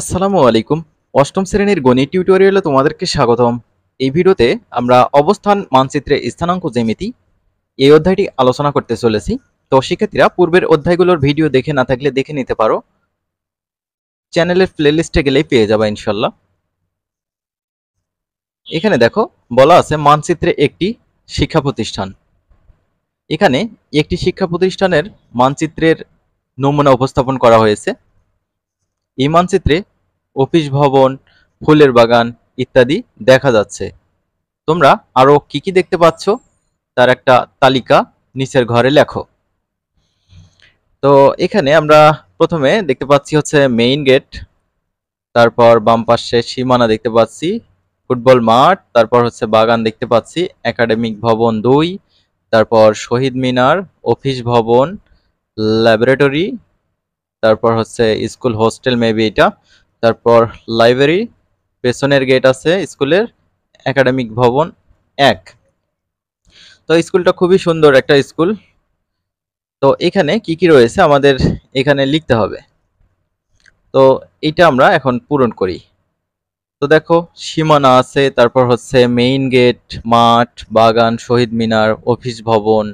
আসসালামু আলাইকুম অষ্টম শ্রেণীর গণিত টিউটোরিয়ালে তোমাদেরকে স্বাগতম এই ভিডিওতে আমরা অবস্থান মানচিত্রে স্থানাঙ্ক জ্যামিতি এই অধ্যায়টি আলোচনা করতে চলেছি তো শিক্ষার্থীরা পূর্বের অধ্যায়গুলোর ভিডিও দেখে না থাকলে দেখে নিতে পারো চ্যানেলের প্লেলিস্টে গেলেই পেয়ে যাবে ইনশাল্লাহ এখানে দেখো বলা আছে মানচিত্রে একটি শিক্ষা প্রতিষ্ঠান এখানে একটি শিক্ষা প্রতিষ্ঠানের মানচিত্রের নমুনা উপস্থাপন করা হয়েছে এই মানচিত্রে অফিস ভবন ফুলের বাগান ইত্যাদি দেখা যাচ্ছে তোমরা আরও কি কি দেখতে পাচ্ছ তার একটা তালিকা নিচের ঘরে লেখো তো এখানে আমরা প্রথমে দেখতে পাচ্ছি হচ্ছে মেইন গেট তারপর বাম পাশে সীমানা দেখতে পাচ্ছি ফুটবল মাঠ তারপর হচ্ছে বাগান দেখতে পাচ্ছি একাডেমিক ভবন দুই তারপর শহীদ মিনার অফিস ভবন ল্যাবরেটরি তারপর হচ্ছে স্কুল হোস্টেল মেবি এটা তারপর লাইব্রেরি পেছনের গেট আছে স্কুলের একাডেমিক ভবন এক তো স্কুলটা খুবই সুন্দর একটা স্কুল তো এখানে কি কি রয়েছে আমাদের এখানে লিখতে হবে তো এটা আমরা এখন পূরণ করি তো দেখো সীমানা আছে তারপর হচ্ছে মেইন গেট মাঠ বাগান শহীদ মিনার অফিস ভবন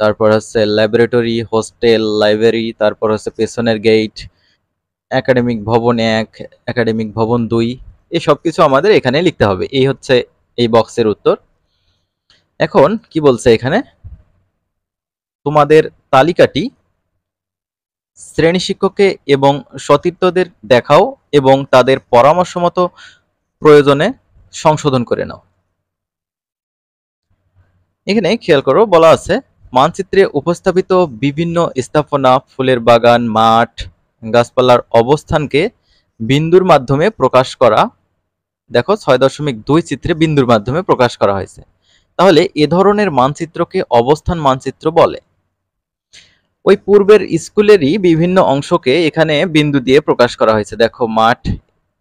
তারপর হচ্ছে ল্যাবরেটরি হোস্টেল লাইব্রেরি তারপর হচ্ছে পেছনের গেট একাডেমিক ভবন এক একাডেমিক ভবন দুই এই সব কিছু আমাদের এখানে লিখতে হবে এই হচ্ছে এই বক্সের উত্তর এখন কি বলছে এখানে তোমাদের তালিকাটি শ্রেণী শিক্ষককে এবং সতীর্থদের দেখাও এবং তাদের পরামর্শ মতো প্রয়োজনে সংশোধন করে নাও এখানে খেয়াল করো বলা আছে মানচিত্রে উপস্থাপিত বিভিন্ন স্থাপনা ফুলের বাগান মাঠ গাছপালার অবস্থানকে বিন্দুর মাধ্যমে প্রকাশ করা দেখো ছয় দশমিক দুই চিত্রে বিন্দুর মাধ্যমে প্রকাশ করা হয়েছে তাহলে এ ধরনের মানচিত্রকে অবস্থান মানচিত্র বলে ওই পূর্বের স্কুলেরই বিভিন্ন অংশকে এখানে বিন্দু দিয়ে প্রকাশ করা হয়েছে দেখো মাঠ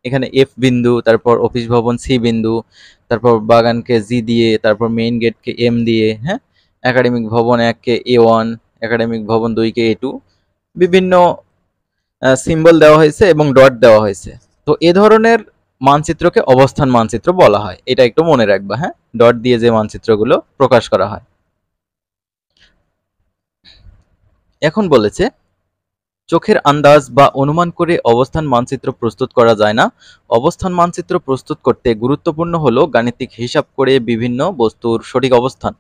এখানে এফ বিন্দু তারপর অফিস ভবন সি বিন্দু তারপর বাগানকে জি দিয়ে তারপর মেইন গেটকে এম দিয়ে হ্যাঁ একাডেমিক ভবন এককে এ ওয়ান একাডেমিক ভবন দুইকে এ টু বিভিন্ন সিম্বল দেওয়া হয়েছে এবং ডট দেওয়া হয়েছে তো এ ধরনের মানচিত্রকে অবস্থান মানচিত্র বলা হয় এটা একটু মনে রাখবা হ্যাঁ ডট দিয়ে যে মানচিত্রগুলো প্রকাশ করা হয় এখন বলেছে চোখের আন্দাজ বা অনুমান করে অবস্থান মানচিত্র প্রস্তুত করা যায় না অবস্থান মানচিত্র প্রস্তুত করতে গুরুত্বপূর্ণ হলো গাণিতিক হিসাব করে বিভিন্ন বস্তুর সঠিক অবস্থান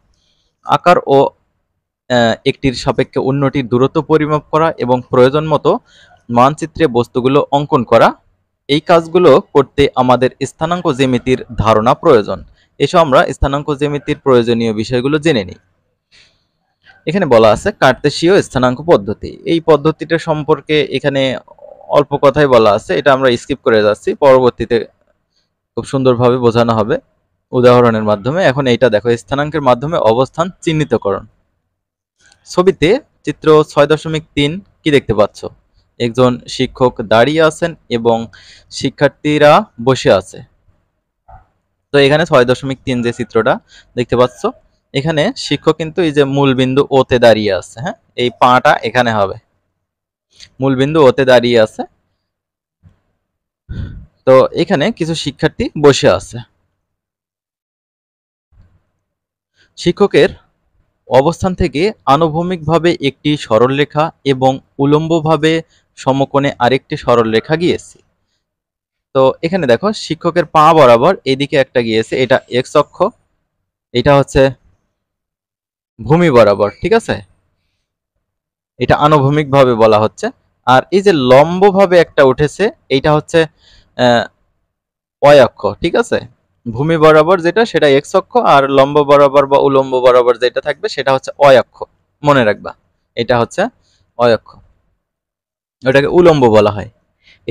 আকার ও একটির সাপেক্ষে অন্যটির দূরত্ব পরিমাপ করা এবং প্রয়োজন মতো মানচিত্রে বস্তুগুলো অঙ্কন করা এই কাজগুলো করতে আমাদের স্থানাঙ্ক জ্যামিতির ধারণা প্রয়োজন এসব আমরা স্থানাঙ্ক জ্যামিতির প্রয়োজনীয় বিষয়গুলো জেনে নিই এখানে বলা আছে কার্তেশীয় স্থানাঙ্ক পদ্ধতি এই পদ্ধতিটা সম্পর্কে এখানে অল্প কথাই বলা আছে এটা আমরা স্কিপ করে যাচ্ছি পরবর্তীতে খুব সুন্দরভাবে বোঝানো হবে উদাহরণের মাধ্যমে এখন এইটা দেখো স্থানাঙ্কের মাধ্যমে অবস্থান চিহ্নিতকরণ ছবিতে চিত্র ছয় দশমিক তিন কি দেখতে পাচ্ছ একজন শিক্ষক দাঁড়িয়ে আছেন এবং শিক্ষার্থীরা বসে আছে তো এখানে ছয় দশমিক তিন যে চিত্রটা দেখতে পাচ্ছ এখানে শিক্ষক কিন্তু এই যে মূলবিন্দু ওতে দাঁড়িয়ে আছে হ্যাঁ এই পাটা এখানে হবে মূলবিন্দু ওতে দাঁড়িয়ে আছে তো এখানে কিছু শিক্ষার্থী বসে আছে শিক্ষকের অবস্থান থেকে আনুভূমিকভাবে একটি সরলরেখা এবং উলম্বভাবে সমকোণে আরেকটি সরলরেখা গিয়েছে তো এখানে দেখো শিক্ষকের পা বরাবর এদিকে একটা গিয়েছে এটা এক্স অক্ষ এটা হচ্ছে ভূমি বরাবর ঠিক আছে এটা আনুভূমিকভাবে বলা হচ্ছে আর এই যে লম্বভাবে একটা উঠেছে এইটা হচ্ছে অয়াক্ষ ঠিক আছে ভূমি বরাবর যেটা সেটা এক্স অক্ষ আর লম্ব বরাবর বা উলম্ব বরাবর যেটা থাকবে সেটা হচ্ছে অয় অক্ষ মনে রাখবা এটা হচ্ছে অয় অক্ষ ওটাকে উলম্ব বলা হয়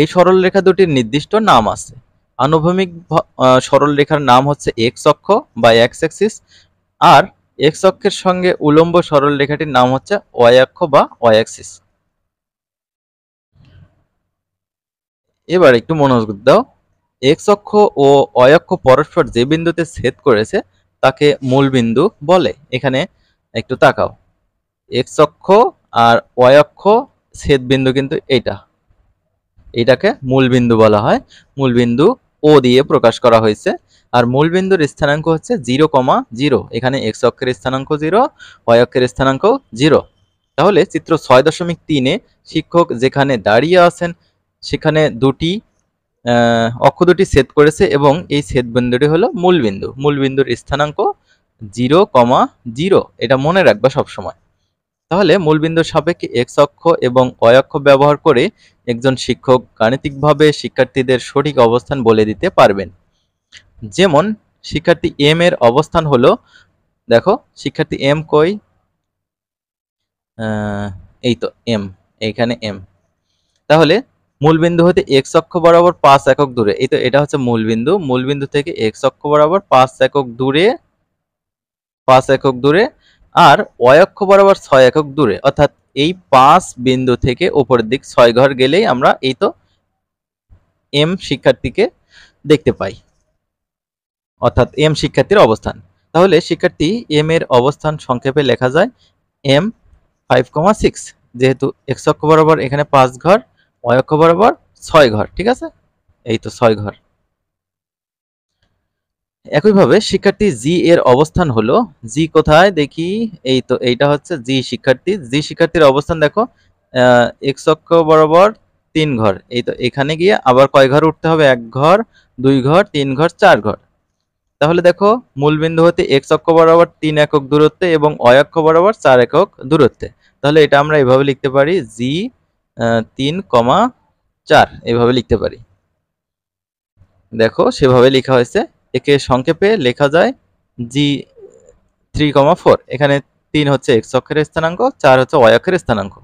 এই সরল রেখা দুটির নির্দিষ্ট নাম আছে আনুভূমিক সরল রেখার নাম হচ্ছে এক্স অক্ষ বা এক্স অ্যাক্সিস আর এক্স অক্ষের সঙ্গে উলম্ব সরল রেখাটির নাম হচ্ছে অয়াক্ষ বা এক্সিস এবার একটু মনোযোগ দাও এক্স অক্ষ ও অয়ক্ষ পরস্পর যে বিন্দুতে ছেদ করেছে তাকে মূল বিন্দু বলে এখানে একটু তাকাও এক্স অক্ষ আর অয়ক্ষ ছেদ বিন্দু কিন্তু এটা এটাকে মূলবিন্দু বলা হয় মূলবিন্দু ও দিয়ে প্রকাশ করা হয়েছে আর মূলবিন্দুর স্থানাঙ্ক হচ্ছে জিরো কমা জিরো এখানে এক্স অক্ষের স্থানাঙ্ক জিরো ওয়াই স্থানাঙ্ক জিরো তাহলে চিত্র ছয় দশমিক তিনে শিক্ষক যেখানে দাঁড়িয়ে আছেন সেখানে দুটি অক্ষ দুটি ছেদ করেছে এবং এই ছেদ বিন্দুটি হলো মূল বিন্দুর স্থানাঙ্ক জিরো কমা জিরো এটা মনে রাখবা সবসময় তাহলে মূল বিন্দুর সাপেক্ষে এক্স অক্ষ এবং অয় অক্ষ ব্যবহার করে একজন শিক্ষক গাণিতিকভাবে শিক্ষার্থীদের সঠিক অবস্থান বলে দিতে পারবেন যেমন শিক্ষার্থী এম এর অবস্থান হলো দেখো শিক্ষার্থী এম কই এই তো এম এইখানে এম তাহলে মূলবিন্দু হতে এক অক্ষ বরাবর পাঁচ একক দূরে এই তো এটা হচ্ছে মূলবিন্দু মূলবিন্দু থেকে এক অক্ষ বরাবর পাঁচ একক দূরে পাঁচ একক দূরে আর ওয় অক্ষ বরাবর ছয় একক দূরে অর্থাৎ এই পাঁচ বিন্দু থেকে ওপরের দিক ছয় ঘর গেলেই আমরা এই তো এম শিক্ষার্থীকে দেখতে পাই অর্থাৎ এম শিক্ষার্থীর অবস্থান তাহলে শিক্ষার্থী এম এর অবস্থান সংক্ষেপে লেখা যায় এম ফাইভ কমা সিক্স যেহেতু এক্স অক্ষ বরাবর এখানে পাঁচ ঘর অক্ষ বরাবর ছয় ঘর ঠিক আছে এই তো ছয় ঘর একইভাবে শিক্ষার্থী জি এর অবস্থান হলো জি কোথায় দেখি এই তো এইটা হচ্ছে জি শিক্ষার্থী জি শিক্ষার্থীর অবস্থান দেখো x অক্ষ বরাবর তিন ঘর এই তো এখানে গিয়ে আবার কয় ঘর উঠতে হবে এক ঘর দুই ঘর তিন ঘর চার ঘর তাহলে দেখো মূলবিন্দু হতে x অক্ষ বরাবর তিন একক দূরত্বে এবং অক্ষ বরাবর চার একক দূরত্বে তাহলে এটা আমরা এভাবে লিখতে পারি জি তিন কমা চার এভাবে লিখতে পারি দেখো সেভাবে লেখা হয়েছে একে সংক্ষেপে লেখা যায় জি থ্রি কমা ফোর এখানে তিন হচ্ছে এক্স অক্ষের স্থানাঙ্ক চার হচ্ছে ওয়াই অক্ষের স্থানাঙ্ক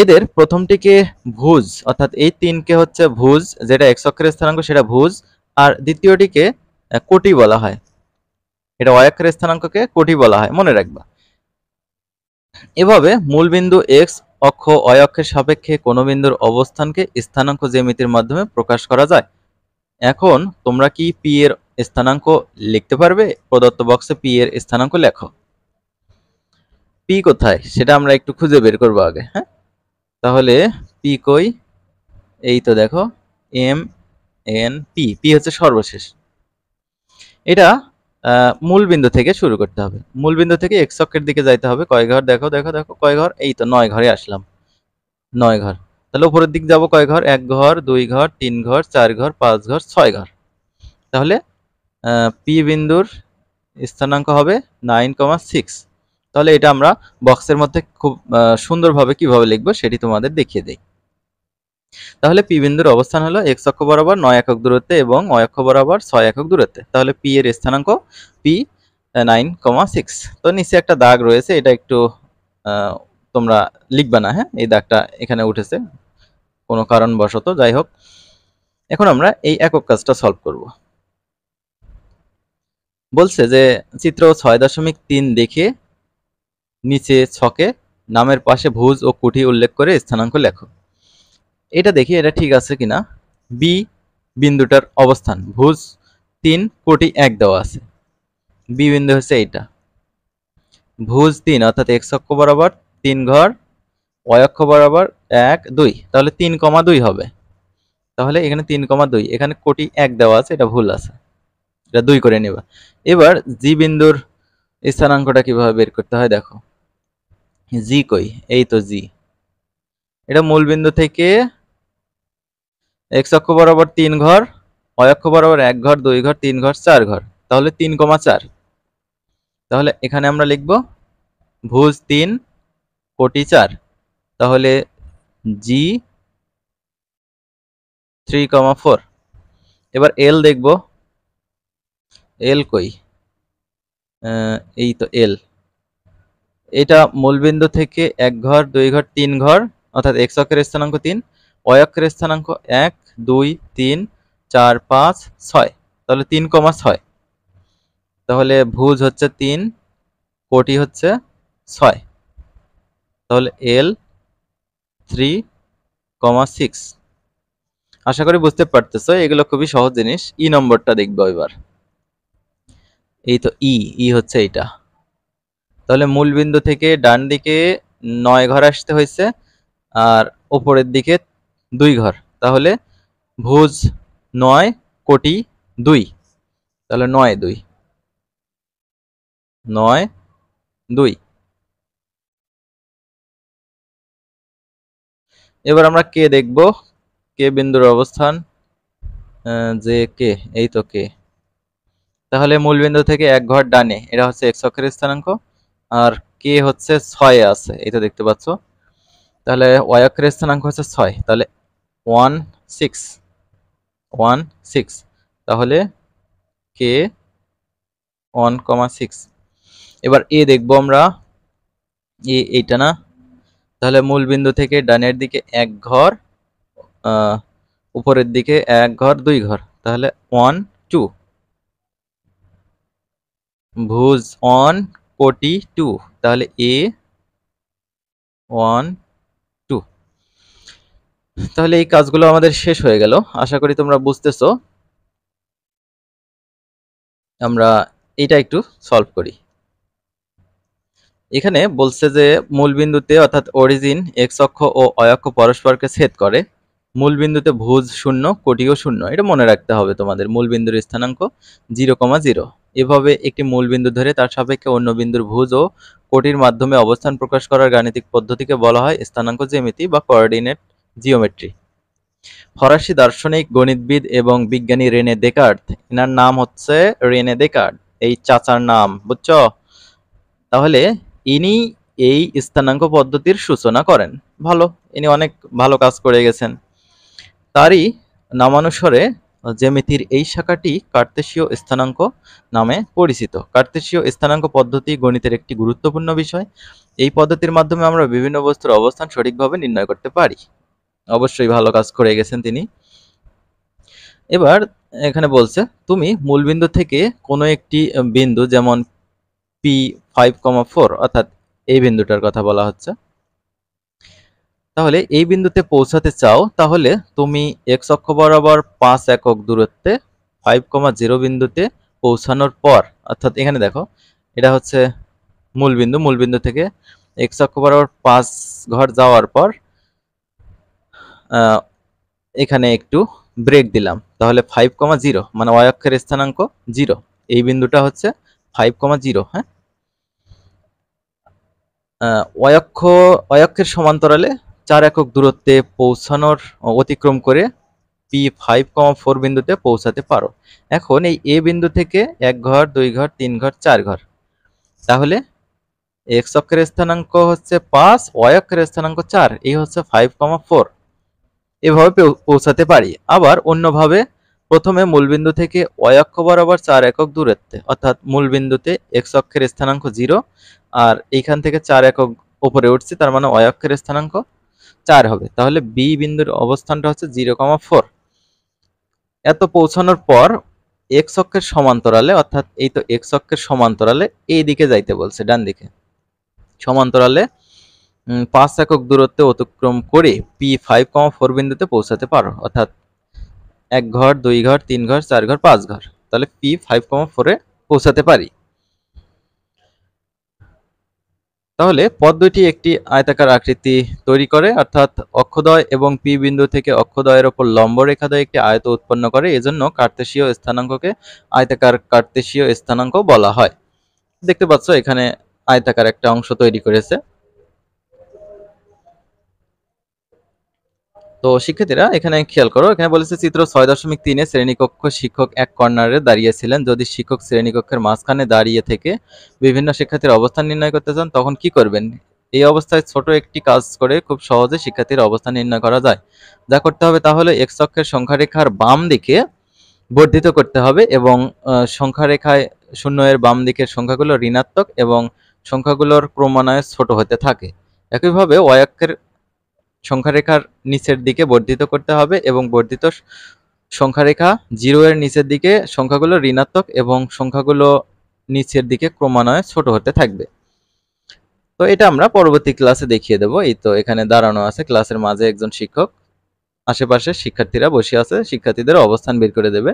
এদের প্রথমটিকে ভুজ অর্থাৎ এই তিনকে হচ্ছে ভুজ যেটা এক্স অক্ষের স্থানাঙ্ক সেটা ভুজ আর দ্বিতীয়টিকে কোটি বলা হয় এটা ওয়াই অক্ষের স্থানাঙ্ককে কোটি বলা হয় মনে রাখবা এভাবে মূলবিন্দু এক্স অক্ষ অয়ক্ষের সাপেক্ষে কোনো বিন্দুর অবস্থানকে স্থানাঙ্ক জ্যামিতির মাধ্যমে প্রকাশ করা যায় এখন তোমরা কি পি এর স্থানাঙ্ক লিখতে পারবে প্রদত্ত বক্সে পি এর স্থানাঙ্ক লেখো পি কোথায় সেটা আমরা একটু খুঁজে বের করব আগে হ্যাঁ তাহলে পি কই এই তো দেখো এম এন পি পি হচ্ছে সর্বশেষ এটা মূল বিন্দু থেকে শুরু করতে হবে মূল বিন্দু থেকে এক অক্ষের দিকে যাইতে হবে কয় ঘর দেখো দেখো দেখো কয় ঘর এই তো নয় ঘরে আসলাম নয় ঘর তাহলে উপরের দিক যাব কয় ঘর এক ঘর দুই ঘর তিন ঘর চার ঘর পাঁচ ঘর ছয় ঘর তাহলে পি বিন্দুর স্থানাঙ্ক হবে নাইন কমা সিক্স তাহলে এটা আমরা বক্সের মধ্যে খুব সুন্দরভাবে কিভাবে লিখবো সেটি তোমাদের দেখিয়ে দেয় তাহলে পি বিন্দুর অবস্থান হলো এক্স অক্ষ বরাবর নয় একক দূরত্বে এবং অ অক্ষ বরাবর ছয় একক দূরত্বে তাহলে পি এর স্থানাঙ্ক পি নাইন কমা সিক্স তো নিচে একটা দাগ রয়েছে এটা একটু তোমরা লিখবে না হ্যাঁ এই দাগটা এখানে উঠেছে কোনো কারণবশত যাই হোক এখন আমরা এই একক কাজটা সলভ করব বলছে যে চিত্র ছয় দশমিক তিন দেখে নিচে ছকে নামের পাশে ভুজ ও কুঠি উল্লেখ করে স্থানাঙ্ক লেখক এটা দেখি এটা ঠিক আছে কিনা বি বিন্দুটার অবস্থান ভুজ তিন কোটি এক দেওয়া আছে বি বিন্দু হচ্ছে এইটা ভুজ তিন অর্থাৎ এক্স অক্ষ বরাবর তিন ঘর ওয়াই অক্ষ বরাবর এক দুই তাহলে তিন কমা দুই হবে তাহলে এখানে তিন কমা দুই এখানে কোটি এক দেওয়া আছে এটা ভুল আছে এটা দুই করে নেবা এবার জি বিন্দুর স্থানাঙ্কটা কিভাবে বের করতে হয় দেখো জি কই এই তো জি এটা মূল বিন্দু থেকে এক্স অক্ষ বরাবর তিন ঘর অয়ক্ষ বরাবর এক ঘর দুই ঘর তিন ঘর চার ঘর তাহলে তিন কমা চার তাহলে এখানে আমরা লিখব ভুজ তিন কোটি চার তাহলে জি থ্রি কমা ফোর এবার এল দেখব এল কই এই তো এল এটা মূলবিন্দু থেকে এক ঘর দুই ঘর তিন ঘর অর্থাৎ এক্স অক্ষের স্থানাঙ্ক তিন অয়াক্ষের স্থানাঙ্ক এক দুই তিন চার পাঁচ ছয় তাহলে তিন কমা ছয় তাহলে ভুজ হচ্ছে তিন কোটি হচ্ছে ছয় তাহলে এল থ্রি কমা সিক্স আশা করি বুঝতে পারতেছো এগুলো খুবই সহজ জিনিস ই নম্বরটা দেখবো এবার এই তো ই ই হচ্ছে এইটা তাহলে মূলবিন্দু থেকে ডান দিকে নয় ঘর আসতে হয়েছে আর ওপরের দিকে দুই ঘর তাহলে ভোজ নয় কোটি দুই তাহলে নয় দুই নয় দুই এবার আমরা কে দেখব কে বিন্দুর অবস্থান যে কে এই তো কে তাহলে মূলবিন্দু থেকে এক ঘর ডানে এটা হচ্ছে এক অক্ষের স্থানাঙ্ক আর কে হচ্ছে ছয় আছে এটা দেখতে পাচ্ছ তাহলে অক্ষের স্থানাঙ্ক হচ্ছে ছয় তাহলে ওয়ান সিক্স ওয়ান সিক্স তাহলে কে ওয়ান কমা সিক্স এবার এ দেখব আমরা এ এইটা না তাহলে মূলবিন্দু থেকে ডানের দিকে এক ঘর উপরের দিকে এক ঘর দুই ঘর তাহলে ওয়ান টু ভুজ অন কোটি টু তাহলে এ ওয়ান তাহলে এই কাজগুলো আমাদের শেষ হয়ে গেল আশা করি তোমরা বুঝতেছো আমরা এটা একটু সলভ করি এখানে বলছে যে মূলবিন্দুতে অর্থাৎ অরিজিন এক্স অক্ষ ও অয়ক্ষ পরস্পরকে ছেদ করে মূলবিন্দুতে ভুজ শূন্য কোটিও শূন্য এটা মনে রাখতে হবে তোমাদের মূলবিন্দুর স্থানাঙ্ক জিরো কমা জিরো এভাবে একটি মূলবিন্দু ধরে তার সাপেক্ষে অন্য বিন্দুর ভুজ ও কোটির মাধ্যমে অবস্থান প্রকাশ করার গাণিতিক পদ্ধতিকে বলা হয় স্থানাঙ্ক জ্যামিতি বা কোঅর্ডিনেট জিওমেট্রি ফরাসি দার্শনিক গণিতবিদ এবং বিজ্ঞানী রেনে দেকার্ত এনার নাম হচ্ছে রেনে দেকার্ত এই চাচার নাম বুঝছ তাহলে ইনি এই স্থানাঙ্ক পদ্ধতির সূচনা করেন ভালো ইনি অনেক ভালো কাজ করে গেছেন তারই নামানুসারে জ্যামিতির এই শাখাটি কার্তেশীয় স্থানাঙ্ক নামে পরিচিত কার্তেশীয় স্থানাঙ্ক পদ্ধতি গণিতের একটি গুরুত্বপূর্ণ বিষয় এই পদ্ধতির মাধ্যমে আমরা বিভিন্ন বস্তুর অবস্থান সঠিকভাবে নির্ণয় করতে পারি অবশ্যই ভালো কাজ করে গেছেন তিনি এবার এখানে বলছে তুমি মূলবিন্দু থেকে কোনো একটি বিন্দু যেমন পি ফাইভ কমা ফোর অর্থাৎ এই বিন্দুটার কথা বলা হচ্ছে তাহলে এই বিন্দুতে পৌঁছাতে চাও তাহলে তুমি এক অক্ষ বরাবর পাঁচ একক দূরত্বে ফাইভ কমা জিরো বিন্দুতে পৌঁছানোর পর অর্থাৎ এখানে দেখো এটা হচ্ছে মূলবিন্দু মূলবিন্দু থেকে এক অক্ষ বরাবর পাঁচ ঘর যাওয়ার পর এখানে একটু ব্রেক দিলাম তাহলে ফাইভ কমা জিরো মানে ওয়াই অক্ষের স্থানাঙ্ক জিরো এই বিন্দুটা হচ্ছে ফাইভ কমা জিরো হ্যাঁ অয়ক্ষ অয়ক্ষের সমান্তরালে চার একক দূরত্বে পৌঁছানোর অতিক্রম করে পি ফাইভ কমা ফোর বিন্দুতে পৌঁছাতে পারো এখন এই এ বিন্দু থেকে এক ঘর দুই ঘর তিন ঘর চার ঘর তাহলে এক্স অক্ষের স্থানাঙ্ক হচ্ছে পাঁচ অক্ষের স্থানাঙ্ক চার এই হচ্ছে ফাইভ কমা ফোর এভাবে পৌঁছাতে পারি আবার অন্যভাবে প্রথমে মূলবিন্দু থেকে অক্ষ বরাবর চার একক দূরত্বে অর্থাৎ মূলবিন্দুতে এক্স অক্ষের স্থানাঙ্ক জিরো আর এইখান থেকে চার একক ওপরে উঠছে তার মানে অক্ষের স্থানাঙ্ক চার হবে তাহলে বি বিন্দুর অবস্থানটা হচ্ছে জিরো কমা ফোর এত পৌঁছানোর পর এক্স অক্ষের সমান্তরালে অর্থাৎ এই তো এক্স অক্ষের সমান্তরালে এই দিকে যাইতে বলছে ডান দিকে সমান্তরালে পাঁচ একক দূরত্বে অতিক্রম করে পি ফাইভ কমা ফোর বিন্দুতে পৌঁছাতে পারো অর্থাৎ এক ঘর দুই ঘর তিন ঘর চার ঘর পাঁচ ঘর তাহলে পি ফাইভ কমা ফোরে পৌঁছাতে পারি তাহলে পদ দুইটি একটি আয়তাকার আকৃতি তৈরি করে অর্থাৎ অক্ষদয় এবং পি বিন্দু থেকে অক্ষদয়ের ওপর লম্ব রেখা একটি আয়ত উৎপন্ন করে এজন্য কার্তেশীয় স্থানাঙ্ককে আয়তাকার কার্তেশীয় স্থানাঙ্ক বলা হয় দেখতে পাচ্ছ এখানে আয়তাকার একটা অংশ তৈরি করেছে তো শিক্ষার্থীরা এখানে খেয়াল করো এখানে বলেছে চিত্র ছয় দশমিক তিনে শ্রেণীকক্ষ শিক্ষক এক কর্নারে দাঁড়িয়েছিলেন যদি শিক্ষক শ্রেণীকক্ষের মাঝখানে দাঁড়িয়ে থেকে বিভিন্ন শিক্ষার্থীর অবস্থান নির্ণয় করতে চান তখন কি করবেন এই অবস্থায় ছোট একটি কাজ করে খুব সহজে শিক্ষার্থীর অবস্থান নির্ণয় করা যায় যা করতে হবে তাহলে এক্স অক্ষের সংখ্যারেখার বাম দিকে বর্ধিত করতে হবে এবং সংখ্যারেখায় শূন্য এর বাম দিকের সংখ্যাগুলো ঋণাত্মক এবং সংখ্যাগুলোর ক্রমান্বয়ে ছোট হতে থাকে একইভাবে ওয়াক্ষের সংখ্যারেখার নিচের দিকে বর্ধিত করতে হবে এবং বর্ধিত সংখ্যারেখা জিরো এর নিচের দিকে সংখ্যাগুলো ঋণাত্মক এবং সংখ্যাগুলো নিচের দিকে ক্রমান্বয়ে ছোট হতে থাকবে তো এটা আমরা পরবর্তী ক্লাসে দেখিয়ে দেবো এই তো এখানে দাঁড়ানো আছে ক্লাসের মাঝে একজন শিক্ষক আশেপাশে শিক্ষার্থীরা বসে আছে শিক্ষার্থীদের অবস্থান বের করে দেবে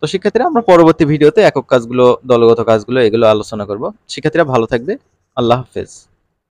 তো শিক্ষার্থীরা আমরা পরবর্তী ভিডিওতে একক কাজগুলো দলগত কাজগুলো এগুলো আলোচনা করব শিক্ষার্থীরা ভালো থাকবে আল্লাহ হাফেজ